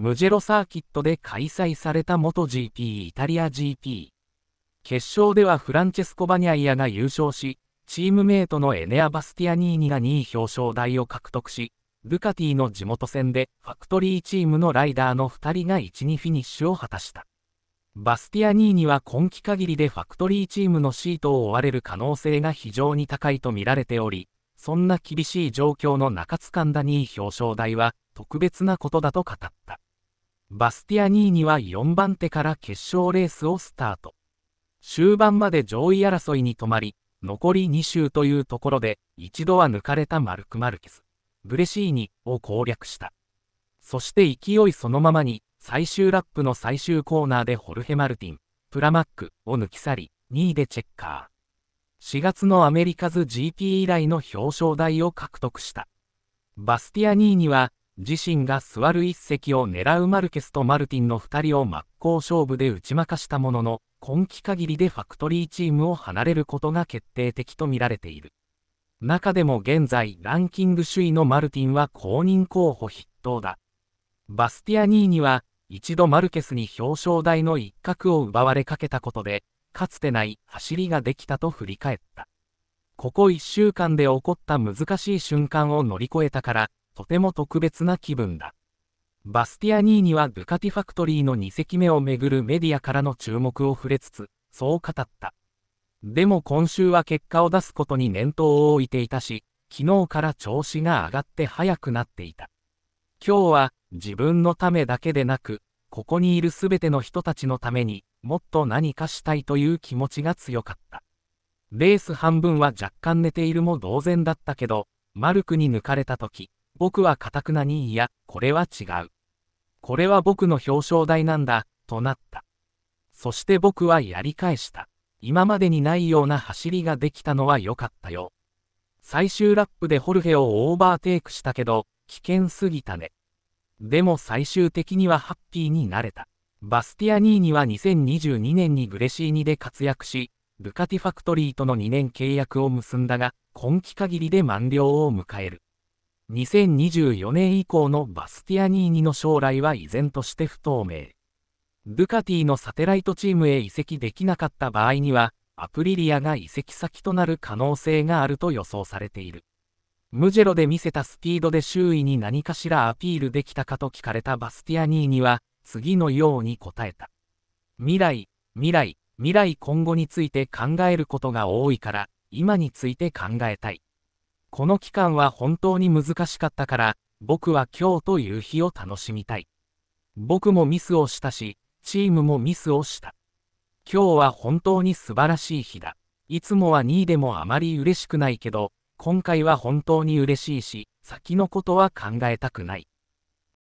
ムジェロサーキットで開催された元 GP イタリア GP。決勝ではフランチェスコ・バニャイアが優勝し、チームメイトのエネア・バスティアニーニが2位表彰台を獲得し、ルカティの地元戦でファクトリーチームのライダーの2人が1、2フィニッシュを果たした。バスティアニーニは今季限りでファクトリーチームのシートを追われる可能性が非常に高いと見られており、そんな厳しい状況の中津神田位表彰台は特別なことだと語った。バスティアニーニは4番手から決勝レースをスタート。終盤まで上位争いに止まり、残り2周というところで、一度は抜かれたマルク・マルケス、ブレシーニを攻略した。そして勢いそのままに、最終ラップの最終コーナーでホルヘ・マルティン、プラマックを抜き去り、2位でチェッカー。4月のアメリカズ GP 以来の表彰台を獲得した。バスティアニーニは、自身が座る一席を狙うマルケスとマルティンの2人を真っ向勝負で打ち負かしたものの、今季限りでファクトリーチームを離れることが決定的とみられている。中でも現在ランキング首位のマルティンは公認候補筆頭だ。バスティアニーニは一度マルケスに表彰台の一角を奪われかけたことで、かつてない走りができたと振り返った。ここ1週間で起こった難しい瞬間を乗り越えたから、とても特別な気分だ。バスティアニーニはドゥカティファクトリーの2隻目をめぐるメディアからの注目を触れつつ、そう語った。でも今週は結果を出すことに念頭を置いていたし、昨日から調子が上がって早くなっていた。今日は自分のためだけでなく、ここにいるすべての人たちのためにもっと何かしたいという気持ちが強かった。レース半分は若干寝ているも同然だったけど、マルクに抜かれた時、僕はかたくなにいや、これは違う。これは僕の表彰台なんだ、となった。そして僕はやり返した。今までにないような走りができたのは良かったよ。最終ラップでホルヘをオーバーテイクしたけど、危険すぎたね。でも最終的にはハッピーになれた。バスティアニーニは2022年にグレシーニで活躍し、ルカティファクトリーとの2年契約を結んだが、今季限りで満了を迎える。2024年以降のバスティアニーニの将来は依然として不透明。ドゥカティのサテライトチームへ移籍できなかった場合には、アプリリアが移籍先となる可能性があると予想されている。ムジェロで見せたスピードで周囲に何かしらアピールできたかと聞かれたバスティアニーニは、次のように答えた。未来、未来、未来今後について考えることが多いから、今について考えたい。この期間は本当に難しかったから、僕は今日という日を楽しみたい。僕もミスをしたし、チームもミスをした。今日は本当に素晴らしい日だ。いつもは2位でもあまり嬉しくないけど、今回は本当に嬉しいし、先のことは考えたくない。